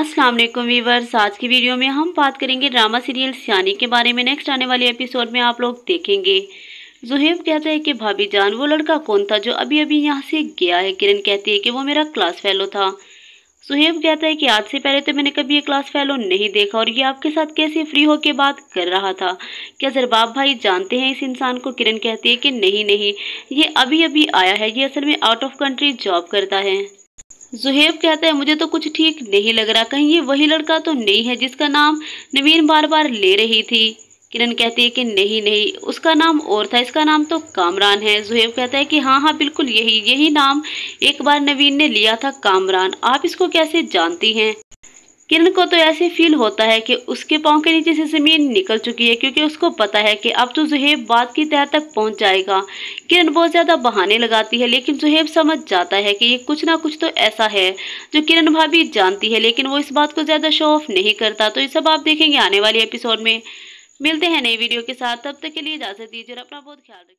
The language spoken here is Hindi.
अस्सलाम वालेकुम वीवर्स आज की वीडियो में हम बात करेंगे ड्रामा सीरियल सियानी के बारे में नेक्स्ट आने वाले एपिसोड में आप लोग देखेंगे जुहेब कहता है कि भाभी जान वो लड़का कौन था जो अभी अभी यहाँ से गया है किरण कहती है कि वो मेरा क्लास फेलो था सुहेब कहता है कि आज से पहले तो मैंने कभी ये क्लास फेलो नहीं देखा और ये आपके साथ कैसे फ्री होकर बात कर रहा था क्या जरबाब भाई जानते हैं इस इंसान को किरण कहती है कि नहीं नहीं ये अभी अभी आया है ये असल में आउट ऑफ कंट्री जॉब करता है जुहेब कहता है मुझे तो कुछ ठीक नहीं लग रहा कहीं ये वही लड़का तो नहीं है जिसका नाम नवीन बार बार ले रही थी किरण कहती है कि नहीं नहीं उसका नाम और था इसका नाम तो कामरान है जुहेब कहता है कि हाँ हाँ बिल्कुल यही यही नाम एक बार नवीन ने लिया था कामरान आप इसको कैसे जानती हैं किरण को तो ऐसे फील होता है कि उसके पाँव के नीचे से ज़मीन निकल चुकी है क्योंकि उसको पता है कि अब तो जहेब बात की तह तक पहुंच जाएगा किरण बहुत ज़्यादा बहाने लगाती है लेकिन जहेब समझ जाता है कि ये कुछ ना कुछ तो ऐसा है जो किरण भाभी जानती है लेकिन वो इस बात को ज़्यादा शो ऑफ नहीं करता तो ये सब आप देखेंगे आने वाले एपिसोड में मिलते हैं नई वीडियो के साथ तब तक के लिए इजाज़त दीजिए और अपना बहुत ख्याल रखिए